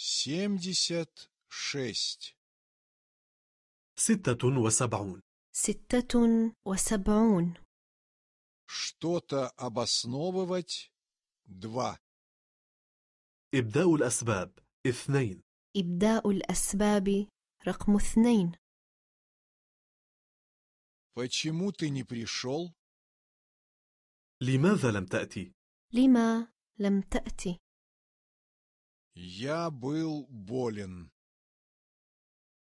семьдесят шесть ستة وسبعون ستة وسبعون Что-то обосновывать два إبداء الأسباب اثنين إبداء الأسباب رقم اثنين Почему ты не пришел? لماذا لم تأتي؟ لما لم تأتي؟ Я был болен.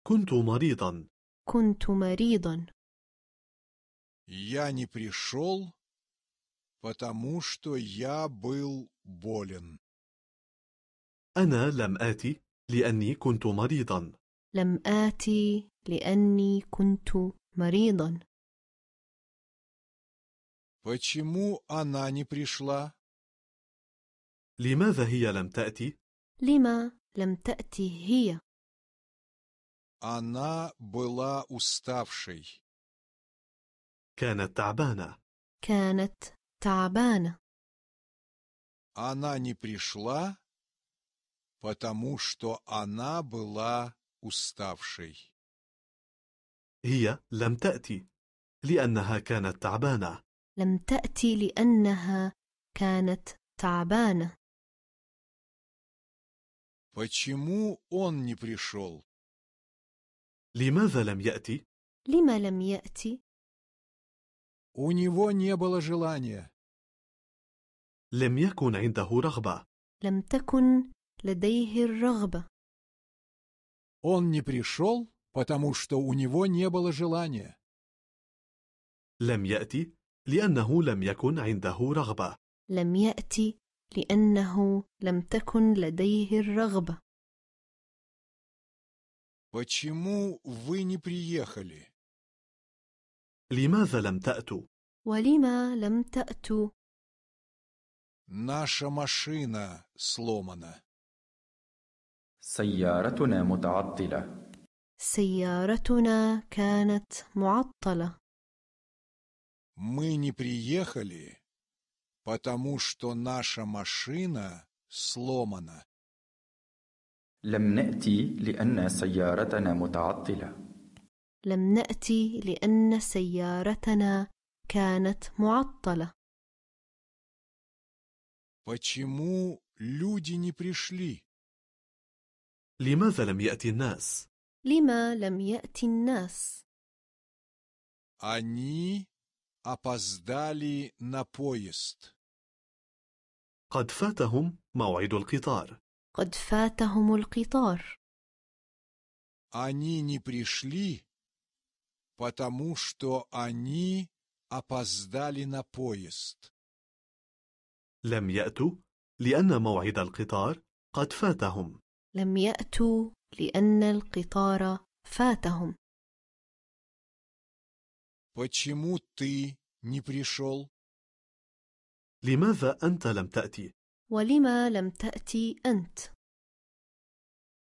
كنت مريضا. كنت مريضا. Я не пришел, потому что я был болен. أنا لم آتي لأني كنت مريضا. لم آتي لأني كنت مريضا. Почему она не пришла? لماذا هي لم تأتي؟ لما لم تأتي هي؟ Она была уставшей. كانت تعبانة. كانت تعبانة. Она не пришла, потому что она была уставшей. هي لم تأتي لأنها كانت تعبانة. لم تأتي لأنها كانت تعبانة. Почему он не пришел? لماذا لم يأتي؟ لما لم يأتي؟ У него не было желания. لم يكن عنده رغبة. لم تكن لديه الرغبة. Он не пришел, потому что у него не было желания. لم يأتي لأنه لم يكن عنده رغبة. لم يأتي لأنه لم تكن لديه الرغبة. لماذا لم تأتوا؟ ولما لم تأتوا؟ Наша машина сломана. سيارتنا متعطلة. سيارتنا كانت معطلة. Мы не приехали потому что наша машина сломана. لم نأتي لأن سيارتنا متعطلة. لم نأتي لأن سيارتنا كانت معطلة. Почему люди не пришли? لماذا لم يأتي الناس؟ لما لم يأتي الناس؟ Они опоздали на поезд. قد فاتهم موعد القطار. قد فاتهم القطار. Они не пришли, потому что они опоздали на поезд. لم يأتوا لأن موعد القطار قد فاتهم. لم يأتوا لأن القطار فاتهم. Почему ты не пришел? لماذا أنت لم تأتي؟ ولما لم تأتي أنت؟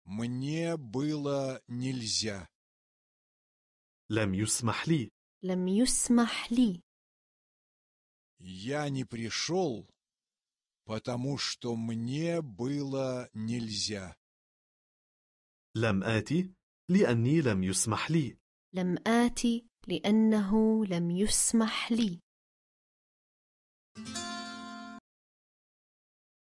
Мне было нельзя. لم يسمح لي. لم يسمح لي. Я не пришел, потому что мне было нельзя. لم آتي لأني لم يسمح لي. لم آتي لأنه لم يسمح لي.